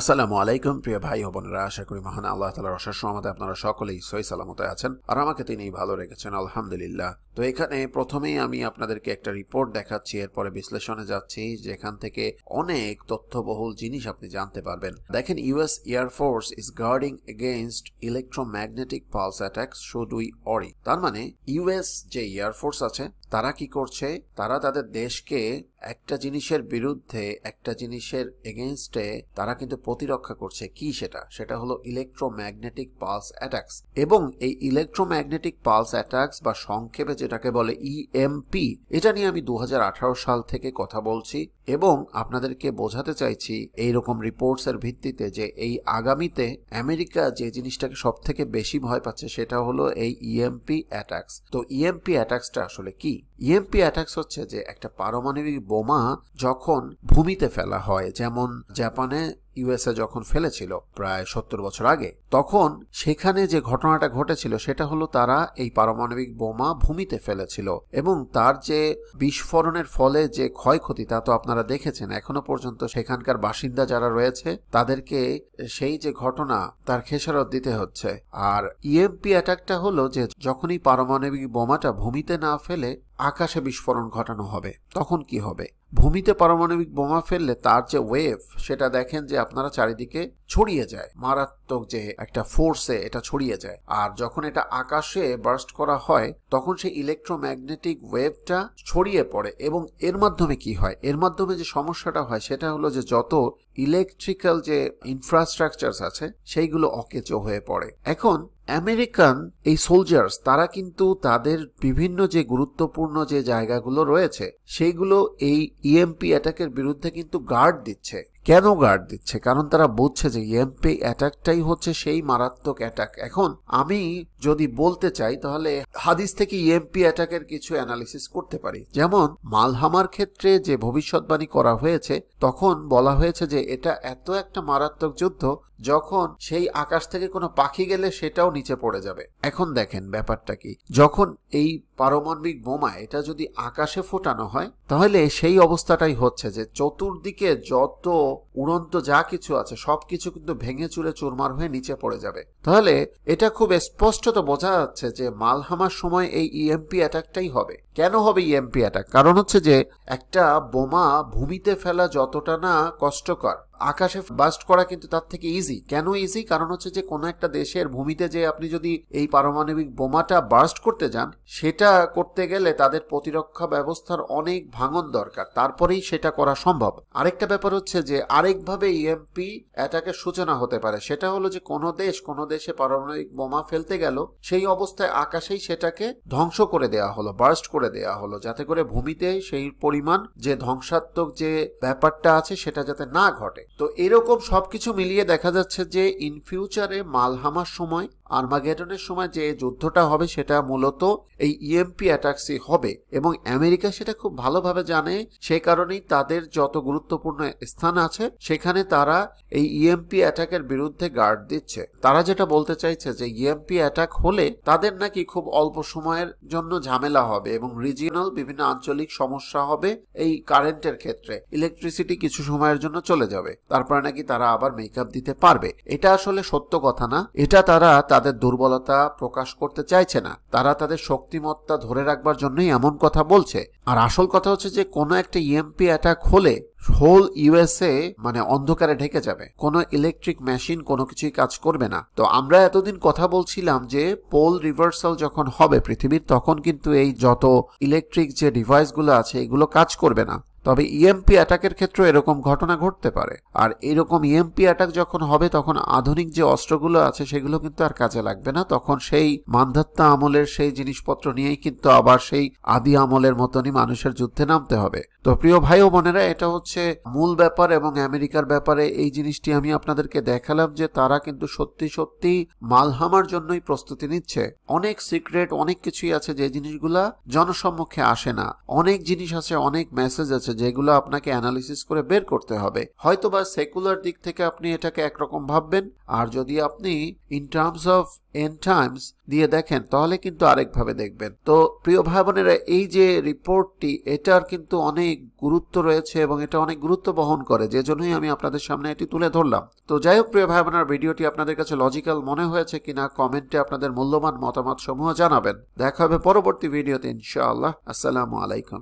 আসসালামু আলাইকুম প্রিয় ভাই ও বোনেরা আশা করি মহান আল্লাহ তালার অশেষ সহমতে আপনারা সকলেই সই সালামতে আছেন আর আমাকে তিনি ভালো রেখেছেন আলহামদুলিল্লাহ তো এখানে প্রথমেই আমি আপনাদেরকে একটা রিপোর্ট দেখাচ্ছি এরপরে বিশ্লেষণে যাচ্ছি যেখান থেকে অনেক তথ্যবহুল জিনিস আপনি জানতে পারবেন দেখেন US air force is guarding against electromagnetic pulse attack should we worry তার মানে ইউএস যে এয়ারফোর্স আছে তারা কি করছে তারা তাদের দেশকে একটা জিনিসের বিরুদ্ধে একটা জিনিসের এগেনস্টে তারা কিন্তু প্রতিরক্ষা করছে কি সেটা সেটা হলো ইলেকট্রোম্যাগনেটিক পালস অ্যাটাক্স এবং এই ইলেকট্রোম্যাগনেটিক পালস অ্যাটাক্স বা সংক্ষেপে যেটাকে বলে ইএমপি e এটা নিয়ে আমি দু সাল থেকে কথা বলছি এবং আপনাদেরকে বোঝাতে চাইছি এই রকম রিপোর্টস এর ভিত্তিতে যে এই আগামীতে আমেরিকা যে জিনিসটাকে সব থেকে বেশি ভয় পাচ্ছে সেটা হলো এই ইএমপি e অ্যাটাক্স তো ইএমপি e অ্যাটাক্সটা আসলে কি ইএমপি e অ্যাটাক্স হচ্ছে যে একটা পারমাণবিক বোমা যখন ভূমিতে ফেলা হয় যেমন জাপানে ইউএসএ যখন ফেলেছিল প্রায় সত্তর বছর আগে তখন সেখানে যে ঘটনাটা ঘটেছিল সেটা হলো তারা এই পারমাণবিক বোমা ভূমিতে ফেলেছিল এবং তার যে বিস্ফোরণের ফলে যে ক্ষয়ক্ষতি তা তো আপনারা দেখেছেন এখনো পর্যন্ত সেখানকার বাসিন্দা যারা রয়েছে তাদেরকে সেই যে ঘটনা তার খেসারত দিতে হচ্ছে আর ইএমপি e অ্যাটাকটা হলো যে যখনই পারমাণবিক বোমাটা ভূমিতে না ফেলে আকাশে বিস্ফোরণ ঘটানো হবে তখন কি হবে ভূমিতে পারমাণবিক বোমা ফেললে তার যে ওয়েভ সেটা দেখেন যে আপনারা চারিদিকে ছড়িয়ে যায় মারাত্মক যে একটা ফোর্সে এটা ছড়িয়ে যায় আর যখন এটা আকাশে বার্স্ট করা হয় তখন সেই ইলেকট্রোম্যাগনেটিক ওয়েভটা ছড়িয়ে পড়ে এবং এর মাধ্যমে কি হয় এর মাধ্যমে যে সমস্যাটা হয় সেটা হলো যে যত ইলেকট্রিক্যাল যে ইনফ্রাস্ট্রাকচার আছে সেইগুলো অকেচো হয়ে পড়ে এখন আমেরিকান এই সোলজার্স তারা কিন্তু তাদের বিভিন্ন যে গুরুত্বপূর্ণ যে জায়গাগুলো রয়েছে সেইগুলো এই ইএমপি e অ্যাটাকের বিরুদ্ধে কিন্তু গার্ড দিচ্ছে কেন গার্ড দিচ্ছে কারণ তারা বুঝছে যে এমপি অ্যাটাকটাই হচ্ছে সেই মারাত্মক অ্যাটাক এখন আমি যদি বলতে চাই তাহলে হাদিস থেকে ইএমপি অ্যাটাকের কিছু অ্যানালিসিস করতে পারি যেমন মালহামার ক্ষেত্রে যে ভবিষ্যৎবাণী করা হয়েছে তখন বলা হয়েছে যে এটা এত একটা মারাত্মক যুদ্ধ যখন সেই আকাশ থেকে কোনো পাখি গেলে সেটাও নিচে পড়ে যাবে এখন দেখেন ব্যাপারটা কি যখন এই পারমাণবিক বোমা এটা যদি আকাশে ফোটানো হয় তাহলে সেই অবস্থাটাই হচ্ছে যে চতুর্দিকে যত উড়ন্ত যা কিছু আছে সবকিছু কিন্তু ভেঙে চুরে চুরমার হয়ে নিচে পড়ে যাবে তাহলে এটা খুব স্পষ্টত বোঝা যাচ্ছে যে মালহামার সময় এই ইএমপি e অ্যাটাকটাই হবে কেন হবে ইএমপি e অ্যাটাক কারণ হচ্ছে যে একটা বোমা ভূমিতে ফেলা যতটা না কষ্টকর আকাশে বাস্ট করা কিন্তু তার থেকে ইজি কেন ইজি কারণ হচ্ছে যে কোনো একটা দেশের ভূমিতে যে আপনি যদি এই পারমাণবিক বোমাটা বাস্ট করতে যান সেটা করতে গেলে তাদের প্রতিরক্ষা ব্যবস্থার অনেক ভাঙন দরকার তারপরেই সেটা করা সম্ভব আরেকটা ব্যাপার হচ্ছে যে আরেকভাবে ইএমপি e অ্যাটাকের সূচনা হতে পারে সেটা হলো যে কোনো দেশ কোনো দেশে পারমাণবিক বোমা ফেলতে গেল সেই অবস্থায় আকাশেই সেটাকে ধ্বংস করে দেয়া হলো বার্স্ট করে দেয়া হলো যাতে করে ভূমিতে সেই পরিমাণ যে ধ্বংসাত্মক যে ব্যাপারটা আছে সেটা যাতে না ঘটে তো এরকম সবকিছু মিলিয়ে দেখা যাচ্ছে যে ইন ফিউচারে মালহামার সময় আর্মাগেডনের সময় যে যুদ্ধটা হবে সেটা মূলত এই ইএমপি e অ্যাটাক্সই হবে এবং আমেরিকা সেটা খুব ভালোভাবে জানে সে কারণেই তাদের যত গুরুত্বপূর্ণ স্থান আছে সেখানে তারা এই ইএমপি e অ্যাটাকের বিরুদ্ধে গার্ড দিচ্ছে তারা যেটা বলতে চাইছে যে ইএমপি e অ্যাটাক হলে তাদের নাকি খুব অল্প সময়ের জন্য ঝামেলা হবে এবং রিজিয়নাল বিভিন্ন আঞ্চলিক সমস্যা হবে এই কারেন্টের ক্ষেত্রে ইলেকট্রিসিটি কিছু সময়ের জন্য চলে যাবে তারপরে নাকি তারা আবার মেকআপ দিতে পারবে এটা আসলে সত্য কথা না এটা তারা তাদের দুর্বলতা প্রকাশ করতে চাইছে না তারা তাদের শক্তিমত্তা ধরে রাখবার জন্যই এমন কথা বলছে আর আসল কথা হচ্ছে যে কোনো একটা ইএমপি e অ্যাটাক হলে হোল ইউএসএ মানে অন্ধকারে ঢেকে যাবে কোনো ইলেকট্রিক মেশিন কোনো কিছুই কাজ করবে না তো আমরা এতদিন কথা বলছিলাম যে পোল রিভার্সাল যখন হবে পৃথিবীর তখন কিন্তু এই যত ইলেকট্রিক যে ডিভাইসগুলো আছে এগুলো কাজ করবে না তবে ইএমপি e অ্যাটাকের ক্ষেত্রে এরকম ঘটনা ঘটতে পারে আর এরকম ইএমপি e অ্যাটাক যখন হবে তখন আধুনিক যে অস্ত্রগুলো আছে সেগুলো কিন্তু আর কাজে লাগবে না তখন সেই মান্ধাত্মা আমলের সেই জিনিসপত্র নিয়েই কিন্তু আবার সেই আদি আমলের মতনই মানুষের যুদ্ধে নামতে হবে তো প্রিয় ভাই ও বোনেরা এটা হচ্ছে মূল ব্যাপার এবং আমেরিকার ব্যাপারে এই জিনিসটি আমি আপনাদেরকে দেখালাম যে তারা কিন্তু সত্যি সত্যি মালহামার জন্যই প্রস্তুতি নিচ্ছে অনেক সিক্রেট অনেক কিছুই আছে যে জিনিসগুলা জনসম্মুখে আসে না অনেক জিনিস আছে অনেক মেসেজ আছে আছে যেগুলো আপনাকে অ্যানালিসিস করে বের করতে হবে হয়তো বা সেকুলার দিক থেকে আপনি এটাকে একরকম ভাববেন আর যদি আপনি in terms of N times দিয়ে দেখেন তাহলে কিন্তু আরেকভাবে দেখবেন তো প্রিয় ভাই বোনেরা এই যে রিপোর্টটি এটার কিন্তু অনেক গুরুত্ব রয়েছে এবং এটা অনেক গুরুত্ব বহন করে যে জন্যই আমি আপনাদের সামনে এটি তুলে ধরলাম তো যাই হোক প্রিয় ভাই বোনার ভিডিওটি আপনাদের কাছে লজিক্যাল মনে হয়েছে কিনা কমেন্টে আপনাদের মূল্যবান মতামত সমূহ জানাবেন দেখা হবে পরবর্তী ভিডিওতে ইনশাআল্লাহ আসসালামু আলাইকুম